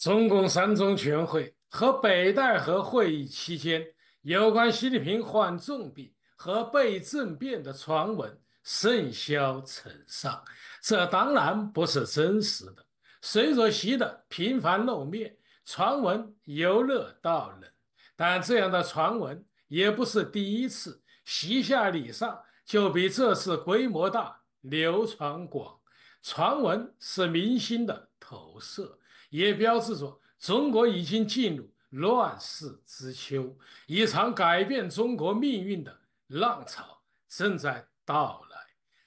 中共三中全会和北戴河会议期间，有关习近平患重病和被政变的传闻甚嚣尘上。这当然不是真实的。随着习的频繁露面，传闻由热到冷。但这样的传闻也不是第一次。习下礼上就比这次规模大、流传广。传闻是民心的投射。也标志着中国已经进入乱世之秋，一场改变中国命运的浪潮正在到来。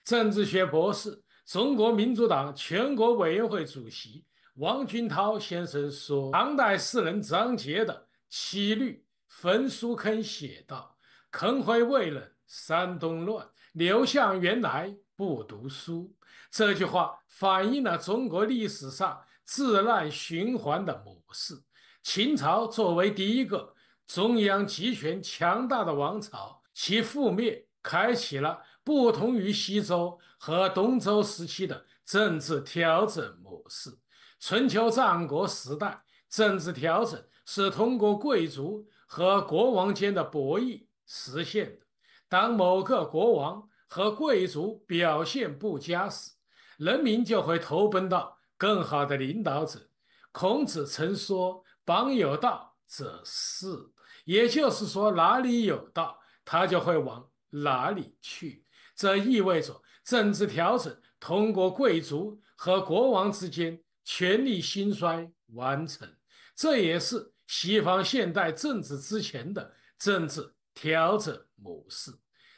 政治学博士、中国民主党全国委员会主席王军涛先生说：“唐代诗人张杰的《七律·焚书坑》写道：‘坑灰未冷山东乱，刘向原来不读书。’这句话反映了中国历史上。”自乱循环的模式。秦朝作为第一个中央集权强大的王朝，其覆灭开启了不同于西周和东周时期的政治调整模式。春秋战国时代，政治调整是通过贵族和国王间的博弈实现的。当某个国王和贵族表现不佳时，人民就会投奔到。更好的领导者。孔子曾说：“邦有道者仕。”也就是说，哪里有道，他就会往哪里去。这意味着政治调整通过贵族和国王之间权力兴衰完成。这也是西方现代政治之前的政治调整模式。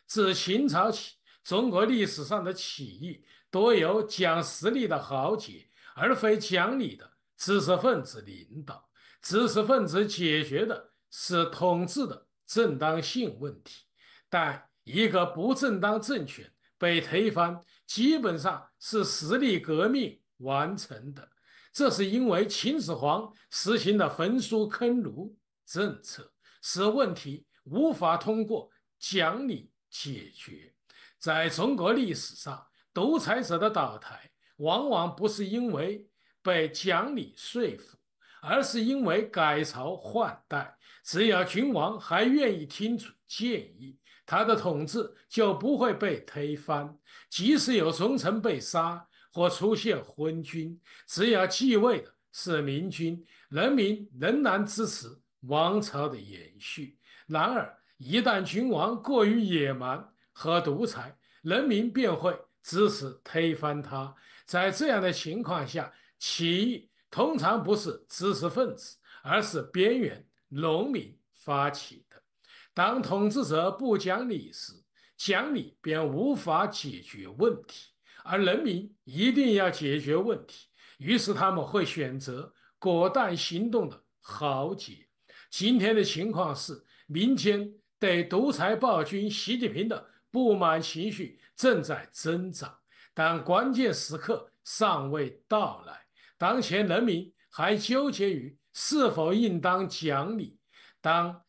自秦朝起，中国历史上的起义多由讲实力的豪杰。而非讲理的知识分子领导，知识分子解决的是统治的正当性问题。但一个不正当政权被推翻，基本上是实力革命完成的。这是因为秦始皇实行的焚书坑儒政策，使问题无法通过讲理解决。在中国历史上，独裁者的倒台。往往不是因为被讲理说服，而是因为改朝换代。只要君王还愿意听取建议，他的统治就不会被推翻。即使有忠臣被杀或出现昏君，只要继位的是明君，人民仍然支持王朝的延续。然而，一旦君王过于野蛮和独裁，人民便会支持推翻他。在这样的情况下，起义通常不是知识分子，而是边缘农民发起的。当统治者不讲理时，讲理便无法解决问题，而人民一定要解决问题，于是他们会选择果断行动的豪杰。今天的情况是，民间对独裁暴君习近平的不满情绪正在增长。但关键时刻尚未到来，当前人民还纠结于是否应当讲理。当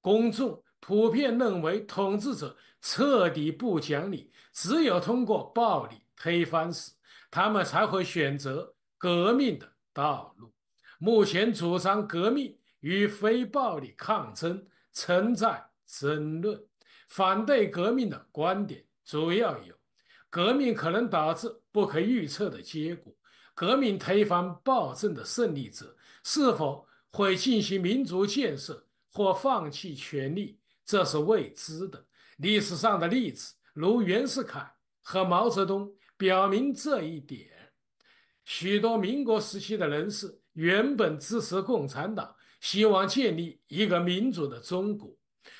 公众普遍认为统治者彻底不讲理，只有通过暴力推翻时，他们才会选择革命的道路。目前主张革命与非暴力抗争存在争论。反对革命的观点主要有。革命可能导致不可预测的结果。革命推翻暴政的胜利者是否会进行民族建设或放弃权力，这是未知的。历史上的例子，如袁世凯和毛泽东，表明这一点。许多民国时期的人士原本支持共产党，希望建立一个民主的中国，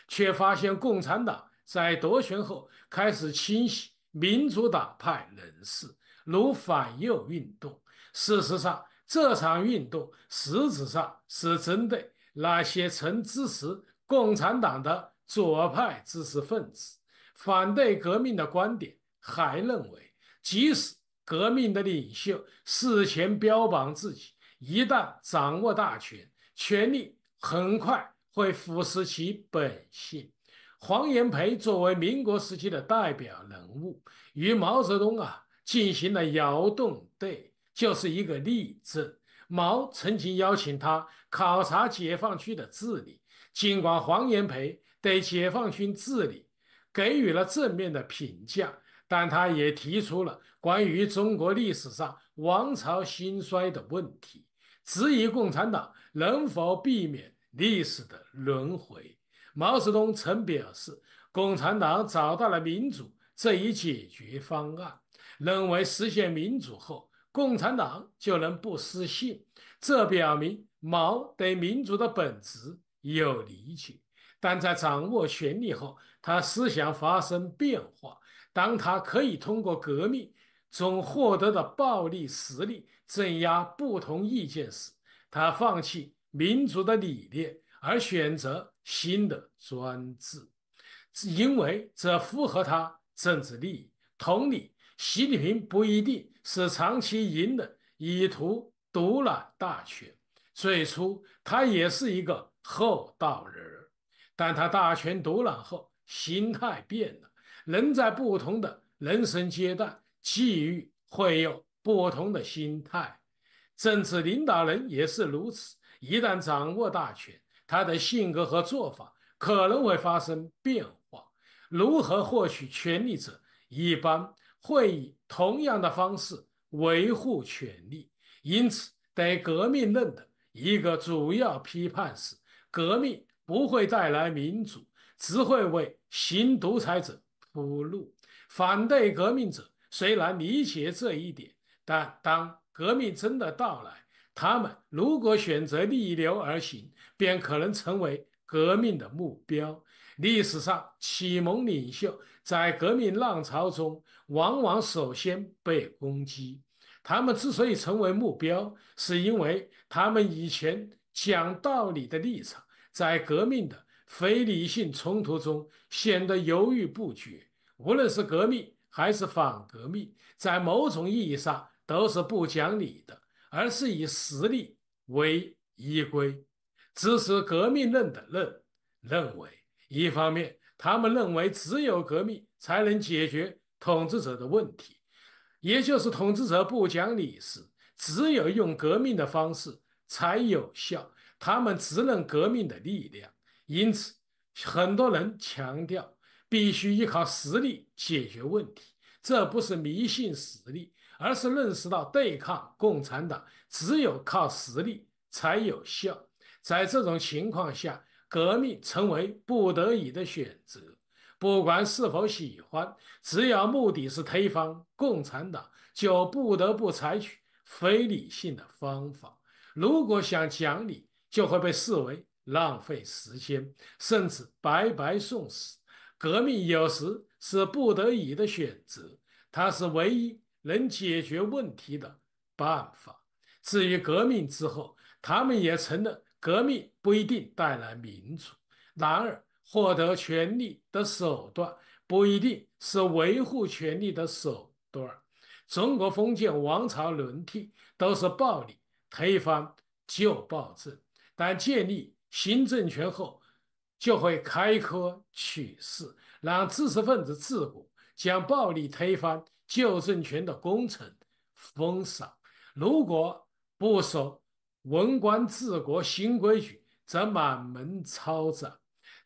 却发现共产党在夺权后开始清洗。民主党派人士如反右运动，事实上，这场运动实质上是针对那些曾支持共产党的左派知识分子，反对革命的观点，还认为，即使革命的领袖事前标榜自己，一旦掌握大权，权力很快会腐蚀其本性。黄炎培作为民国时期的代表人物，与毛泽东啊进行了窑洞对，就是一个例子。毛曾经邀请他考察解放区的治理。尽管黄炎培对解放军治理给予了正面的评价，但他也提出了关于中国历史上王朝兴衰的问题，质疑共产党能否避免历史的轮回。毛泽东曾表示，共产党找到了民主这一解决方案，认为实现民主后，共产党就能不失信。这表明毛对民主的本质有理解，但在掌握权力后，他思想发生变化。当他可以通过革命中获得的暴力实力镇压不同意见时，他放弃民主的理念，而选择。新的专制，因为这符合他政治利益。同理，习近平不一定是长期赢的，以图独揽大权。最初他也是一个厚道人，但他大权独揽后，心态变了。人在不同的人生阶段、际遇会有不同的心态，政治领导人也是如此。一旦掌握大权，他的性格和做法可能会发生变化。如何获取权利者一般会以同样的方式维护权利。因此对革命论的一个主要批判是：革命不会带来民主，只会为新独裁者铺路。反对革命者虽然理解这一点，但当革命真的到来，他们如果选择逆流而行。便可能成为革命的目标。历史上，启蒙领袖在革命浪潮中往往首先被攻击。他们之所以成为目标，是因为他们以前讲道理的立场，在革命的非理性冲突中显得犹豫不决。无论是革命还是反革命，在某种意义上都是不讲理的，而是以实力为依归。支持革命论的论，认为，一方面，他们认为只有革命才能解决统治者的问题，也就是统治者不讲理时，只有用革命的方式才有效。他们只能革命的力量，因此，很多人强调必须依靠实力解决问题。这不是迷信实力，而是认识到对抗共产党只有靠实力才有效。在这种情况下，革命成为不得已的选择。不管是否喜欢，只要目的是推翻共产党，就不得不采取非理性的方法。如果想讲理，就会被视为浪费时间，甚至白白送死。革命有时是不得已的选择，它是唯一能解决问题的办法。至于革命之后，他们也成了。革命不一定带来民主，然而获得权力的手段不一定是维护权力的手段。中国封建王朝轮替都是暴力推翻旧暴政，但建立新政权后就会开科取士，让知识分子自古将暴力推翻旧政权的工程封赏。如果不守文官治国新规矩，则满门抄斩；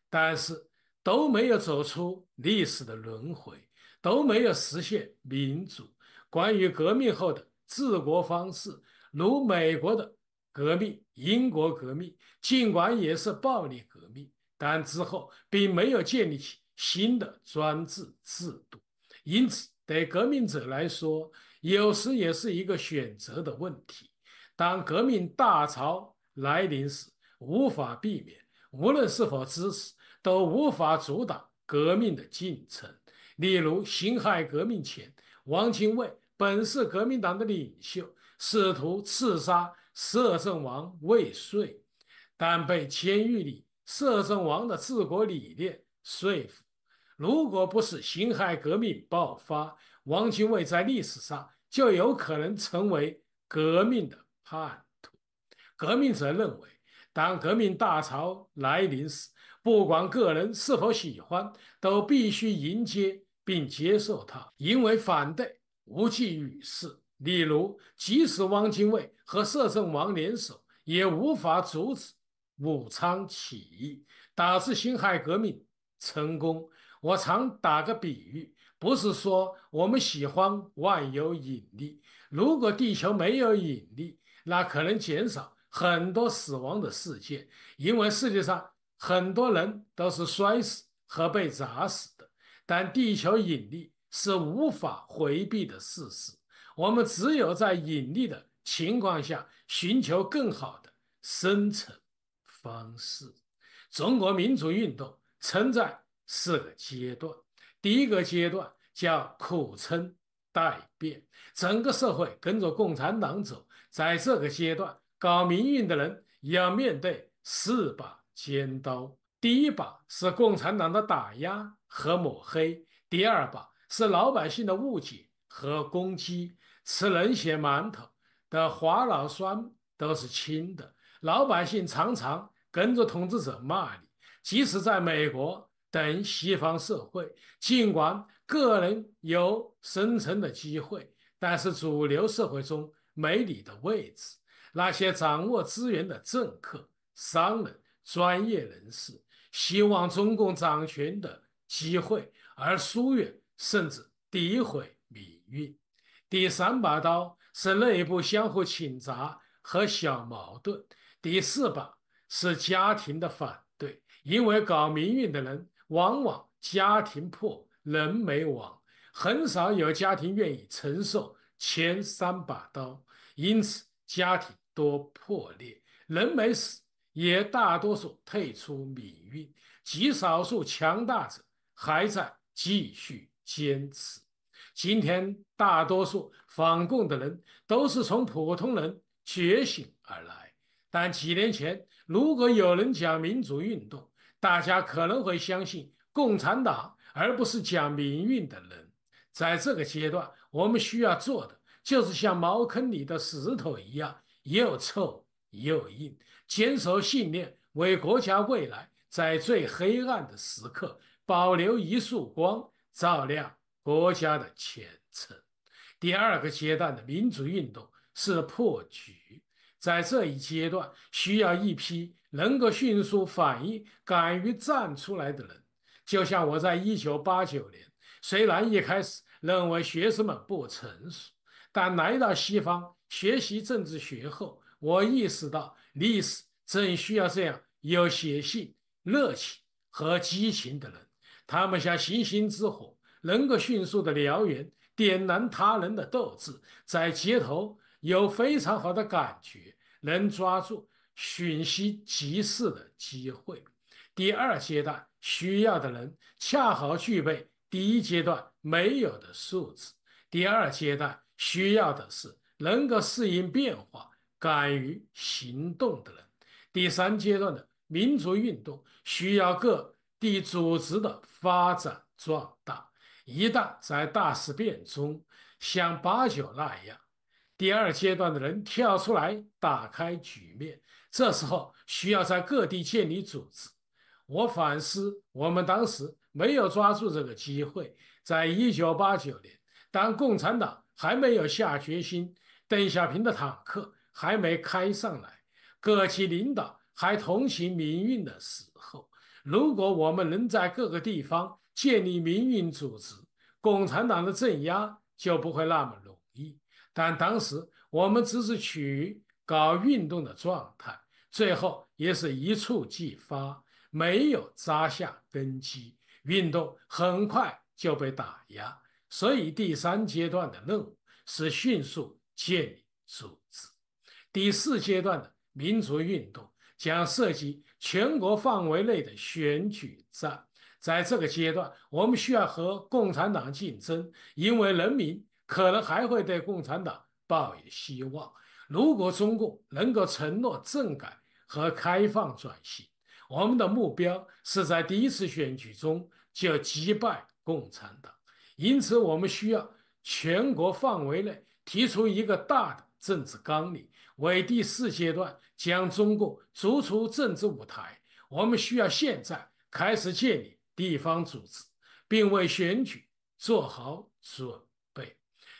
但是都没有走出历史的轮回，都没有实现民主。关于革命后的治国方式，如美国的革命、英国革命，尽管也是暴力革命，但之后并没有建立起新的专制制度。因此，对革命者来说，有时也是一个选择的问题。当革命大潮来临时，无法避免。无论是否支持，都无法阻挡革命的进程。例如，辛亥革命前，王精卫本是革命党的领袖，试图刺杀摄政王未遂，但被监狱里摄政王的治国理念说服。如果不是辛亥革命爆发，王精卫在历史上就有可能成为革命的。叛徒，革命者认为，当革命大潮来临时，不管个人是否喜欢，都必须迎接并接受它，因为反对无济于事。例如，即使汪精卫和摄政王联手，也无法阻止武昌起义，导致辛亥革命成功。我常打个比喻，不是说我们喜欢万有引力，如果地球没有引力。那可能减少很多死亡的事件，因为世界上很多人都是摔死和被砸死的。但地球引力是无法回避的事实，我们只有在引力的情况下寻求更好的生存方式。中国民主运动存在四个阶段，第一个阶段叫苦撑待变，整个社会跟着共产党走。在这个阶段，搞民运的人要面对四把尖刀：第一把是共产党的打压和抹黑；第二把是老百姓的误解和攻击。吃冷血馒头的华老酸都是轻的，老百姓常常跟着统治者骂你。即使在美国等西方社会，尽管个人有生存的机会，但是主流社会中。没你的位置，那些掌握资源的政客、商人、专业人士，希望中共掌权的机会而疏远甚至诋毁命运。第三把刀是内部相互倾轧和小矛盾。第四把是家庭的反对，因为搞民运的人往往家庭破，人没亡，很少有家庭愿意承受。前三把刀，因此家庭多破裂，人没死也大多数退出命运，极少数强大者还在继续坚持。今天大多数反共的人都是从普通人觉醒而来，但几年前，如果有人讲民主运动，大家可能会相信共产党，而不是讲民运的人。在这个阶段。我们需要做的就是像茅坑里的石头一样，又臭又硬，坚守信念，为国家未来在最黑暗的时刻保留一束光，照亮国家的前程。第二个阶段的民主运动是破局，在这一阶段需要一批能够迅速反应、敢于站出来的人，就像我在一九八九年，虽然一开始。认为学生们不成熟，但来到西方学习政治学后，我意识到历史正需要这样有血性、热情和激情的人。他们像行星之火，能够迅速的燎原，点燃他人的斗志，在街头有非常好的感觉，能抓住瞬息即逝的机会。第二阶段需要的人恰好具备第一阶段。没有的素质。第二阶段需要的是能够适应变化、敢于行动的人。第三阶段的民族运动需要各地组织的发展壮大。一旦在大事变中，像八九那样，第二阶段的人跳出来打开局面，这时候需要在各地建立组织。我反思，我们当时没有抓住这个机会。在一九八九年，当共产党还没有下决心，邓小平的坦克还没开上来，各级领导还同情民运的时候，如果我们能在各个地方建立民运组织，共产党的镇压就不会那么容易。但当时我们只是处于搞运动的状态，最后也是一触即发，没有扎下根基，运动很快。就被打压，所以第三阶段的任务是迅速建立组织。第四阶段的民族运动将涉及全国范围内的选举战。在这个阶段，我们需要和共产党竞争，因为人民可能还会对共产党抱有希望。如果中共能够承诺政改和开放转型，我们的目标是在第一次选举中就击败。共产党，因此我们需要全国范围内提出一个大的政治纲领，为第四阶段将中共逐出政治舞台。我们需要现在开始建立地方组织，并为选举做好准备。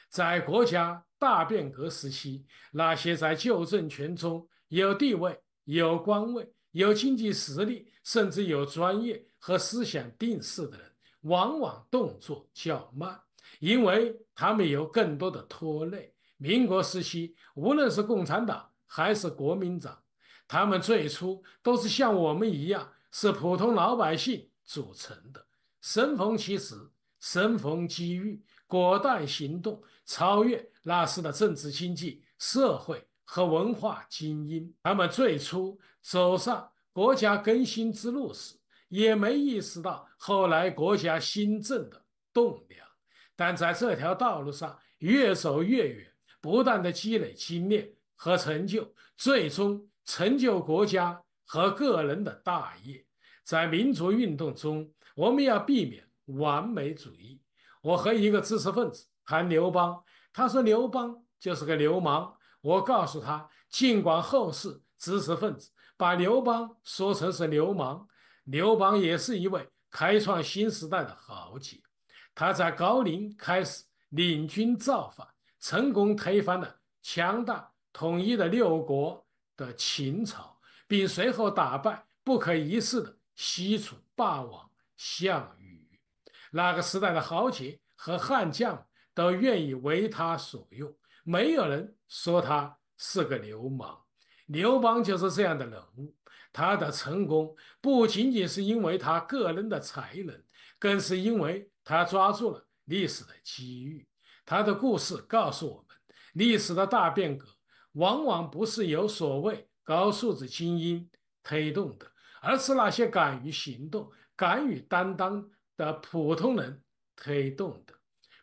在国家大变革时期，那些在旧政权中有地位、有官位、有经济实力，甚至有专业和思想定势的人。往往动作较慢，因为他们有更多的拖累。民国时期，无论是共产党还是国民党，他们最初都是像我们一样，是普通老百姓组成的。生逢其时，生逢机遇，果断行动，超越那时的政治、经济、社会和文化精英。他们最初走上国家更新之路时。也没意识到后来国家新政的栋梁，但在这条道路上越走越远，不断的积累经验和成就，最终成就国家和个人的大业。在民族运动中，我们要避免完美主义。我和一个知识分子谈刘邦，他说刘邦就是个流氓。我告诉他，尽管后世知识分子把刘邦说成是流氓。刘邦也是一位开创新时代的豪杰，他在高陵开始领军造反，成功推翻了强大统一的六国的秦朝，并随后打败不可一世的西楚霸王项羽。那个时代的豪杰和悍将都愿意为他所用，没有人说他是个流氓。刘邦就是这样的人物，他的成功不仅仅是因为他个人的才能，更是因为他抓住了历史的机遇。他的故事告诉我们，历史的大变革往往不是由所谓高素质精英推动的，而是那些敢于行动、敢于担当的普通人推动的。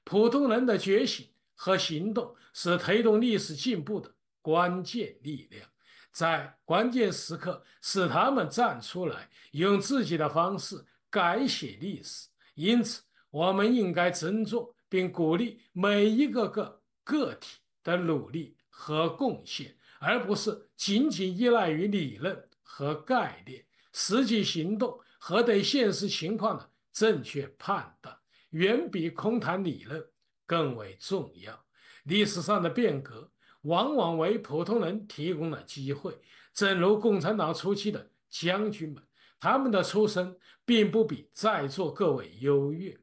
普通人的觉醒和行动是推动历史进步的关键力量。在关键时刻使他们站出来，用自己的方式改写历史。因此，我们应该尊重并鼓励每一个个个体的努力和贡献，而不是仅仅依赖于理论和概念。实际行动和对现实情况的正确判断，远比空谈理论更为重要。历史上的变革。往往为普通人提供了机会。正如共产党初期的将军们，他们的出身并不比在座各位优越。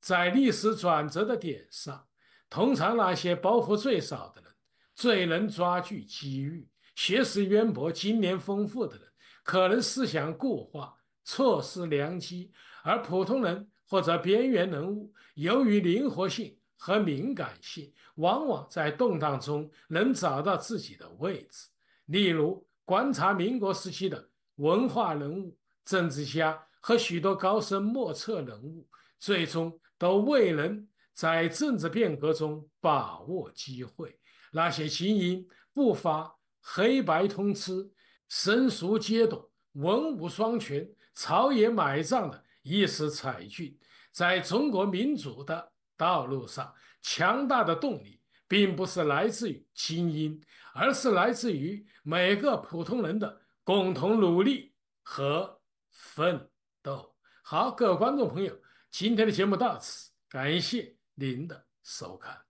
在历史转折的点上，通常那些包袱最少的人，最能抓住机遇；学识渊博、经验丰富的人，可能思想固化，错失良机；而普通人或者边缘人物，由于灵活性，和敏感性，往往在动荡中能找到自己的位置。例如，观察民国时期的文化人物、政治家和许多高深莫测人物，最终都未能在政治变革中把握机会。那些精英不发、黑白通吃、生熟皆懂、文武双全、朝野买账的一时才俊，在中国民主的。道路上强大的动力，并不是来自于精英，而是来自于每个普通人的共同努力和奋斗。好，各位观众朋友，今天的节目到此，感谢您的收看。